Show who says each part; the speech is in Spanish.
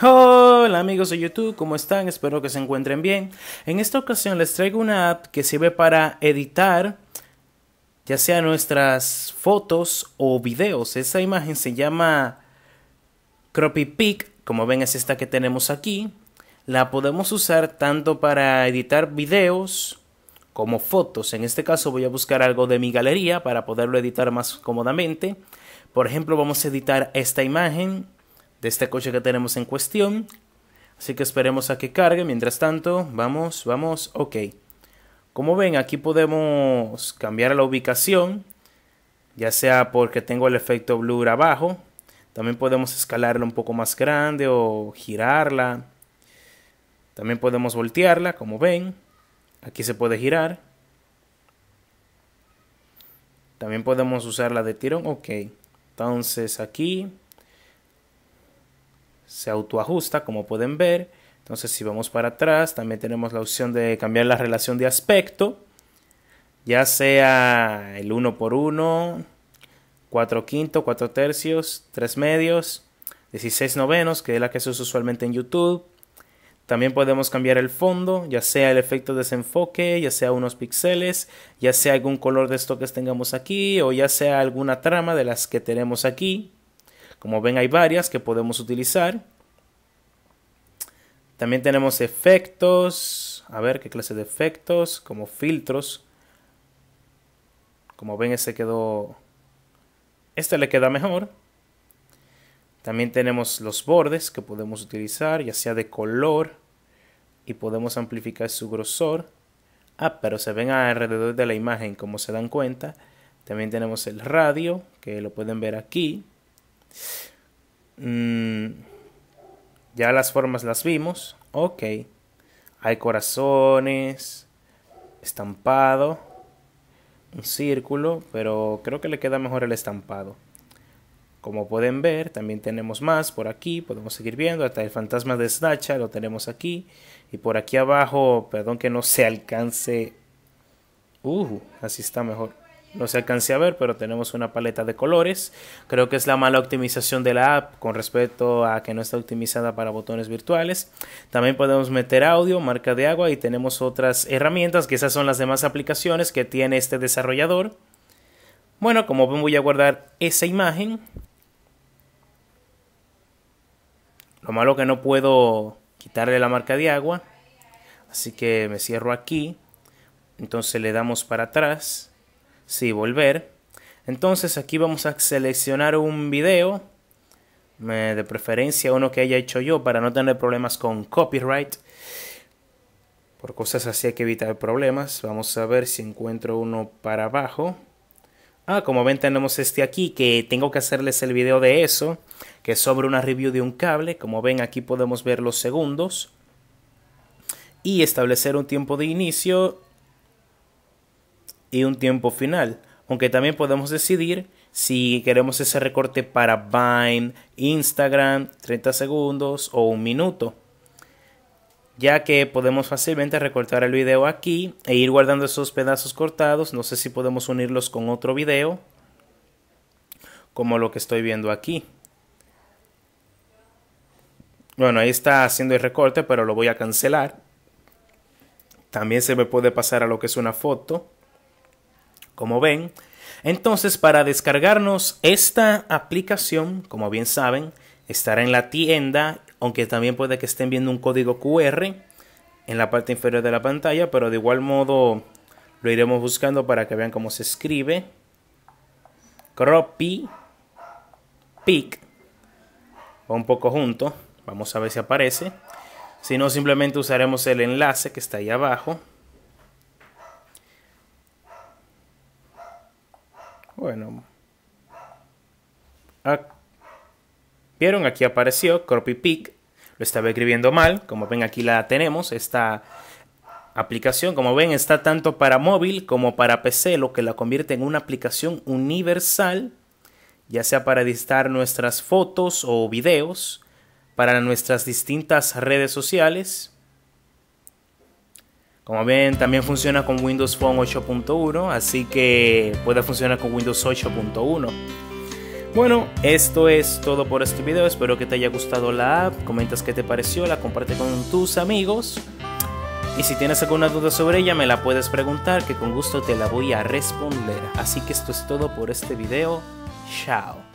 Speaker 1: Hola amigos de YouTube, ¿cómo están? Espero que se encuentren bien. En esta ocasión les traigo una app que sirve para editar ya sea nuestras fotos o videos. Esa imagen se llama Croppy Pick, como ven es esta que tenemos aquí. La podemos usar tanto para editar videos como fotos. En este caso voy a buscar algo de mi galería para poderlo editar más cómodamente. Por ejemplo, vamos a editar esta imagen de este coche que tenemos en cuestión. Así que esperemos a que cargue. Mientras tanto, vamos, vamos, ok. Como ven, aquí podemos cambiar la ubicación, ya sea porque tengo el efecto blur abajo. También podemos escalarla un poco más grande o girarla. También podemos voltearla, como ven. Aquí se puede girar. También podemos usar la de tirón. Ok. Entonces aquí se autoajusta como pueden ver. Entonces si vamos para atrás también tenemos la opción de cambiar la relación de aspecto. Ya sea el 1 por 1, 4 quinto, 4 tercios, 3 medios, 16 novenos, que es la que se usa usualmente en YouTube. También podemos cambiar el fondo, ya sea el efecto desenfoque, ya sea unos píxeles, ya sea algún color de esto que tengamos aquí o ya sea alguna trama de las que tenemos aquí. Como ven hay varias que podemos utilizar. También tenemos efectos, a ver qué clase de efectos, como filtros. Como ven ese quedó, este le queda mejor. También tenemos los bordes que podemos utilizar, ya sea de color, y podemos amplificar su grosor. Ah, pero se ven alrededor de la imagen, como se dan cuenta. También tenemos el radio, que lo pueden ver aquí. Mm, ya las formas las vimos. Ok. Hay corazones, estampado, un círculo, pero creo que le queda mejor el estampado. Como pueden ver, también tenemos más por aquí, podemos seguir viendo, hasta el fantasma de Snatcha lo tenemos aquí. Y por aquí abajo, perdón que no se alcance... Uh, así está mejor. No se alcance a ver, pero tenemos una paleta de colores. Creo que es la mala optimización de la app con respecto a que no está optimizada para botones virtuales. También podemos meter audio, marca de agua y tenemos otras herramientas, que esas son las demás aplicaciones que tiene este desarrollador. Bueno, como ven voy a guardar esa imagen como malo que no puedo quitarle la marca de agua. Así que me cierro aquí. Entonces le damos para atrás. si volver. Entonces aquí vamos a seleccionar un video. Eh, de preferencia uno que haya hecho yo para no tener problemas con copyright. Por cosas así hay que evitar problemas. Vamos a ver si encuentro uno para abajo ah, como ven tenemos este aquí, que tengo que hacerles el video de eso, que es sobre una review de un cable, como ven aquí podemos ver los segundos, y establecer un tiempo de inicio y un tiempo final, aunque también podemos decidir si queremos ese recorte para Vine, Instagram, 30 segundos o un minuto ya que podemos fácilmente recortar el video aquí e ir guardando esos pedazos cortados. No sé si podemos unirlos con otro video, como lo que estoy viendo aquí. Bueno, ahí está haciendo el recorte, pero lo voy a cancelar. También se me puede pasar a lo que es una foto, como ven. Entonces, para descargarnos esta aplicación, como bien saben, estará en la tienda aunque también puede que estén viendo un código QR en la parte inferior de la pantalla, pero de igual modo lo iremos buscando para que vean cómo se escribe. Cropy Pick va un poco junto, vamos a ver si aparece. Si no, simplemente usaremos el enlace que está ahí abajo. Bueno, Vieron, aquí apareció Copy Pick. Lo estaba escribiendo mal. Como ven, aquí la tenemos. Esta aplicación, como ven, está tanto para móvil como para PC, lo que la convierte en una aplicación universal, ya sea para editar nuestras fotos o videos, para nuestras distintas redes sociales. Como ven, también funciona con Windows Phone 8.1, así que puede funcionar con Windows 8.1. Bueno, esto es todo por este video. Espero que te haya gustado la app. Comentas qué te pareció, la comparte con tus amigos. Y si tienes alguna duda sobre ella, me la puedes preguntar, que con gusto te la voy a responder. Así que esto es todo por este video. Chao.